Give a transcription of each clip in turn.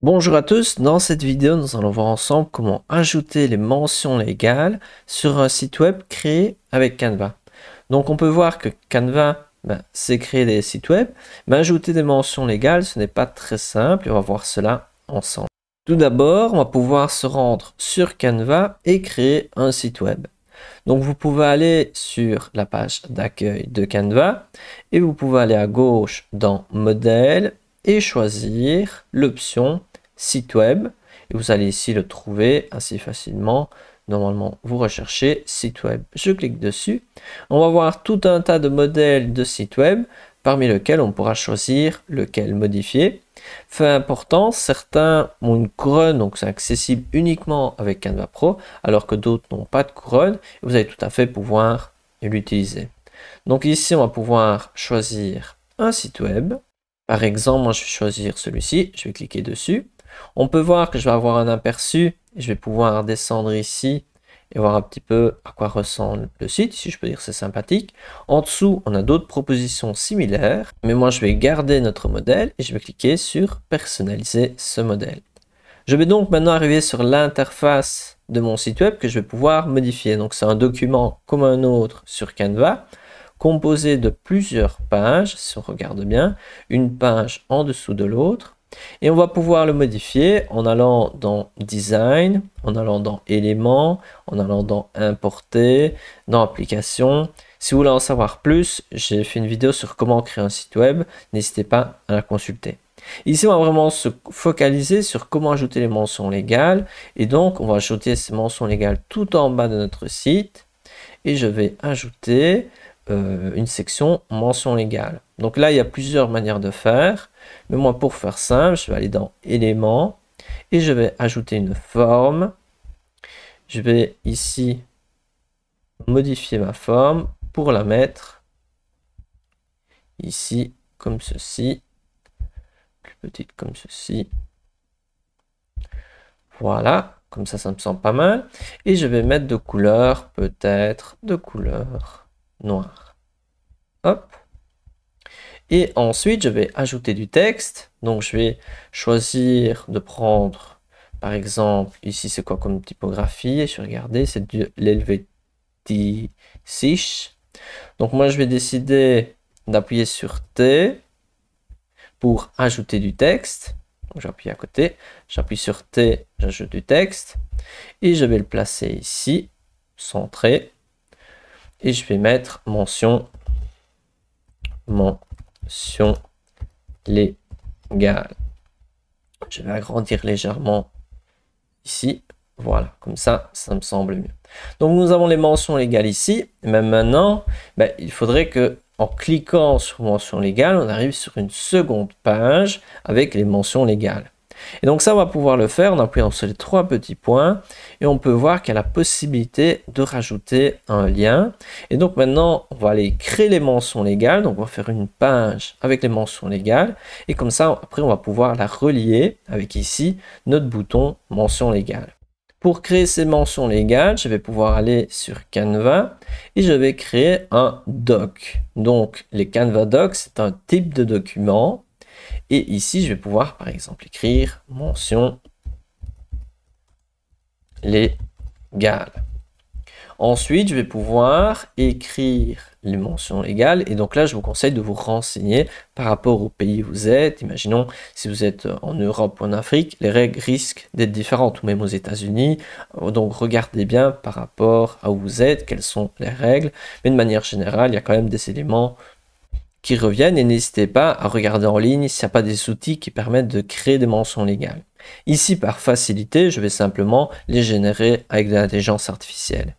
Bonjour à tous, dans cette vidéo nous allons voir ensemble comment ajouter les mentions légales sur un site web créé avec Canva. Donc on peut voir que Canva c'est ben, créer des sites web, mais ajouter des mentions légales ce n'est pas très simple on va voir cela ensemble. Tout d'abord on va pouvoir se rendre sur Canva et créer un site web. Donc vous pouvez aller sur la page d'accueil de Canva et vous pouvez aller à gauche dans modèle et choisir l'option site web. Et vous allez ici le trouver assez facilement. Normalement, vous recherchez site web. Je clique dessus. On va voir tout un tas de modèles de sites web parmi lesquels on pourra choisir lequel modifier. Fait important, certains ont une couronne, donc c'est accessible uniquement avec Canva Pro, alors que d'autres n'ont pas de couronne. Vous allez tout à fait pouvoir l'utiliser. Donc ici, on va pouvoir choisir un site web. Par exemple, moi, je vais choisir celui-ci. Je vais cliquer dessus. On peut voir que je vais avoir un aperçu. Je vais pouvoir descendre ici et voir un petit peu à quoi ressemble le site. si je peux dire c'est sympathique. En dessous, on a d'autres propositions similaires. Mais moi, je vais garder notre modèle et je vais cliquer sur personnaliser ce modèle. Je vais donc maintenant arriver sur l'interface de mon site web que je vais pouvoir modifier. Donc, c'est un document comme un autre sur Canva composé de plusieurs pages, si on regarde bien, une page en dessous de l'autre, et on va pouvoir le modifier en allant dans Design, en allant dans Éléments, en allant dans Importer, dans Application. Si vous voulez en savoir plus, j'ai fait une vidéo sur comment créer un site web. N'hésitez pas à la consulter. Ici, on va vraiment se focaliser sur comment ajouter les mentions légales. Et donc, on va ajouter ces mentions légales tout en bas de notre site. Et je vais ajouter euh, une section mention légale. Donc là, il y a plusieurs manières de faire. Mais moi, pour faire simple, je vais aller dans éléments et je vais ajouter une forme. Je vais ici modifier ma forme pour la mettre ici comme ceci, plus petite comme ceci. Voilà, comme ça, ça me semble pas mal. Et je vais mettre de couleur, peut-être de couleur noir. Hop. Et ensuite, je vais ajouter du texte. Donc, je vais choisir de prendre, par exemple, ici, c'est quoi comme typographie Et je vais regarder, c'est de 6. Donc, moi, je vais décider d'appuyer sur T pour ajouter du texte. J'appuie à côté, j'appuie sur T, j'ajoute du texte. Et je vais le placer ici, centré et je vais mettre mention mention légale. Je vais agrandir légèrement ici. Voilà, comme ça, ça me semble mieux. Donc nous avons les mentions légales ici. même maintenant, ben, il faudrait que en cliquant sur mention légale, on arrive sur une seconde page avec les mentions légales. Et donc ça, on va pouvoir le faire en appuyant sur les trois petits points. Et on peut voir qu'il y a la possibilité de rajouter un lien. Et donc maintenant, on va aller créer les mentions légales. Donc on va faire une page avec les mentions légales. Et comme ça, après, on va pouvoir la relier avec ici notre bouton mentions légales. Pour créer ces mentions légales, je vais pouvoir aller sur Canva et je vais créer un doc. Donc les Canva Docs, c'est un type de document et ici, je vais pouvoir, par exemple, écrire mention légale. Ensuite, je vais pouvoir écrire les mentions légales. Et donc là, je vous conseille de vous renseigner par rapport au pays où vous êtes. Imaginons, si vous êtes en Europe ou en Afrique, les règles risquent d'être différentes, ou même aux États-Unis. Donc regardez bien par rapport à où vous êtes, quelles sont les règles. Mais de manière générale, il y a quand même des éléments reviennent et n'hésitez pas à regarder en ligne s'il n'y a pas des outils qui permettent de créer des mentions légales. Ici, par facilité, je vais simplement les générer avec de l'intelligence artificielle.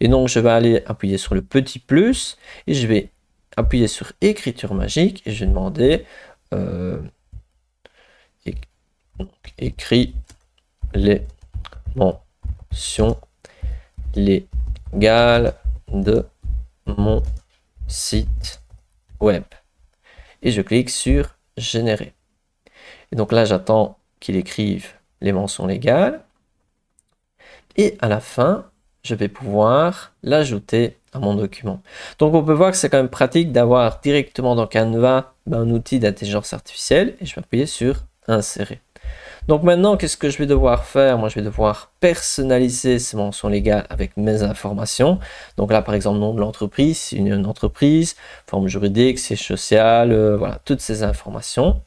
Et donc, je vais aller appuyer sur le petit plus et je vais appuyer sur écriture magique et je vais demander euh, écrit les mentions légales de mon site web. Et je clique sur générer. Et donc là, j'attends qu'il écrive les mentions légales. Et à la fin, je vais pouvoir l'ajouter à mon document. Donc on peut voir que c'est quand même pratique d'avoir directement dans Canva ben, un outil d'intelligence artificielle et je vais appuyer sur insérer. Donc maintenant, qu'est-ce que je vais devoir faire Moi, je vais devoir personnaliser ces mentions légales avec mes informations. Donc là, par exemple, nom de l'entreprise, une, entreprise, forme juridique, siège social, euh, voilà, toutes ces informations.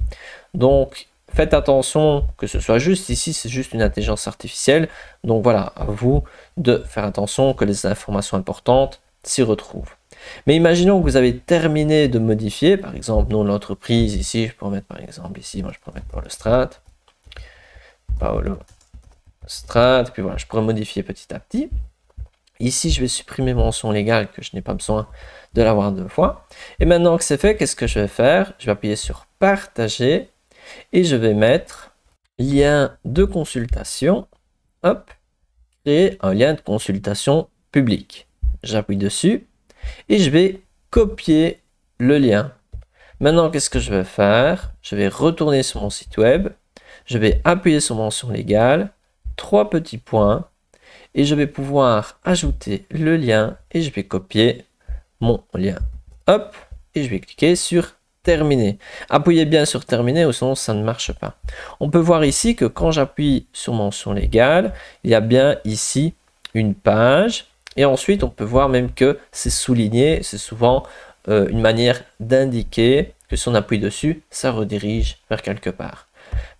Donc, faites attention que ce soit juste. Ici, c'est juste une intelligence artificielle. Donc voilà, à vous de faire attention que les informations importantes s'y retrouvent. Mais imaginons que vous avez terminé de modifier, par exemple, nom de l'entreprise, ici, je pourrais mettre par exemple, ici, moi je pourrais mettre pour le strat. Paolo Strat, puis voilà, je pourrais modifier petit à petit. Ici, je vais supprimer mon son légal que je n'ai pas besoin de l'avoir deux fois. Et maintenant que c'est fait, qu'est-ce que je vais faire Je vais appuyer sur partager et je vais mettre lien de consultation. Hop, créer un lien de consultation public. J'appuie dessus et je vais copier le lien. Maintenant, qu'est-ce que je vais faire Je vais retourner sur mon site web je vais appuyer sur mention légale, trois petits points, et je vais pouvoir ajouter le lien et je vais copier mon lien. Hop, et je vais cliquer sur terminer. Appuyez bien sur terminer ou sinon ça ne marche pas. On peut voir ici que quand j'appuie sur mention légale, il y a bien ici une page et ensuite on peut voir même que c'est souligné, c'est souvent euh, une manière d'indiquer que si on appuie dessus, ça redirige vers quelque part.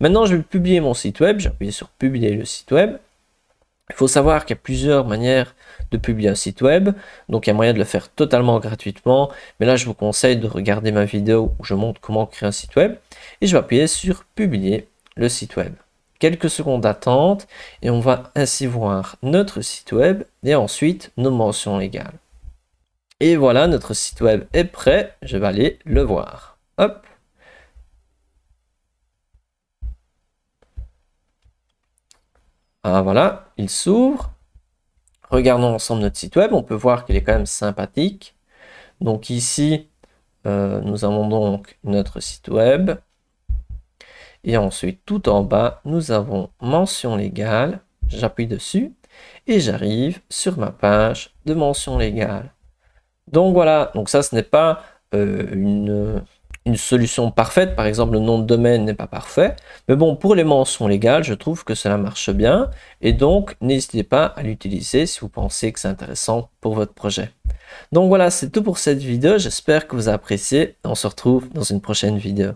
Maintenant, je vais publier mon site web. J'ai appuyé sur publier le site web. Il faut savoir qu'il y a plusieurs manières de publier un site web. Donc, il y a moyen de le faire totalement gratuitement. Mais là, je vous conseille de regarder ma vidéo où je montre comment créer un site web. Et je vais appuyer sur publier le site web. Quelques secondes d'attente et on va ainsi voir notre site web et ensuite nos mentions légales. Et voilà, notre site web est prêt. Je vais aller le voir. Hop. Ah, voilà, il s'ouvre. Regardons ensemble notre site web. On peut voir qu'il est quand même sympathique. Donc ici, euh, nous avons donc notre site web. Et ensuite, tout en bas, nous avons mention légale. J'appuie dessus et j'arrive sur ma page de mention légale. Donc voilà, donc ça ce n'est pas euh, une une solution parfaite, par exemple le nom de domaine n'est pas parfait, mais bon, pour les mentions légales, je trouve que cela marche bien, et donc n'hésitez pas à l'utiliser si vous pensez que c'est intéressant pour votre projet. Donc voilà, c'est tout pour cette vidéo, j'espère que vous appréciez, on se retrouve dans une prochaine vidéo.